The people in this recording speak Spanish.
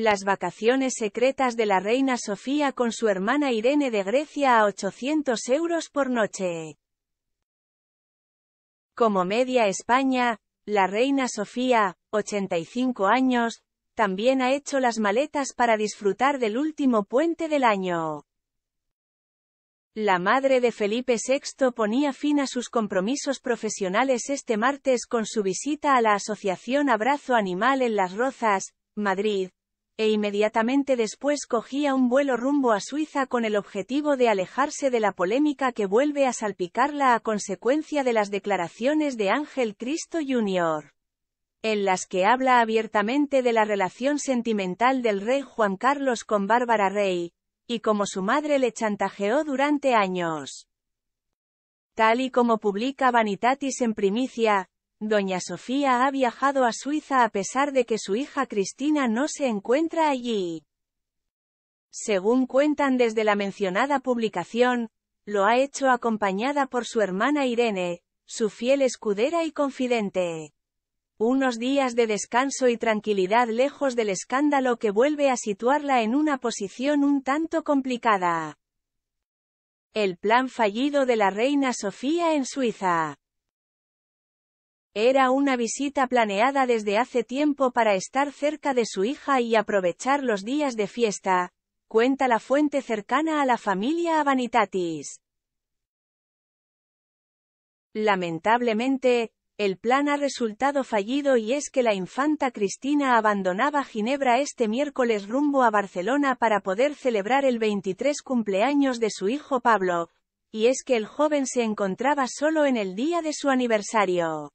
Las vacaciones secretas de la reina Sofía con su hermana Irene de Grecia a 800 euros por noche. Como media España, la reina Sofía, 85 años, también ha hecho las maletas para disfrutar del último puente del año. La madre de Felipe VI ponía fin a sus compromisos profesionales este martes con su visita a la Asociación Abrazo Animal en Las Rozas, Madrid, e inmediatamente después cogía un vuelo rumbo a Suiza con el objetivo de alejarse de la polémica que vuelve a salpicarla a consecuencia de las declaraciones de Ángel Cristo Jr., en las que habla abiertamente de la relación sentimental del rey Juan Carlos con Bárbara Rey, y como su madre le chantajeó durante años. Tal y como publica Vanitatis en primicia, Doña Sofía ha viajado a Suiza a pesar de que su hija Cristina no se encuentra allí. Según cuentan desde la mencionada publicación, lo ha hecho acompañada por su hermana Irene, su fiel escudera y confidente. Unos días de descanso y tranquilidad lejos del escándalo que vuelve a situarla en una posición un tanto complicada. El plan fallido de la reina Sofía en Suiza. Era una visita planeada desde hace tiempo para estar cerca de su hija y aprovechar los días de fiesta, cuenta la fuente cercana a la familia Avanitatis. Lamentablemente, el plan ha resultado fallido y es que la infanta Cristina abandonaba Ginebra este miércoles rumbo a Barcelona para poder celebrar el 23 cumpleaños de su hijo Pablo, y es que el joven se encontraba solo en el día de su aniversario.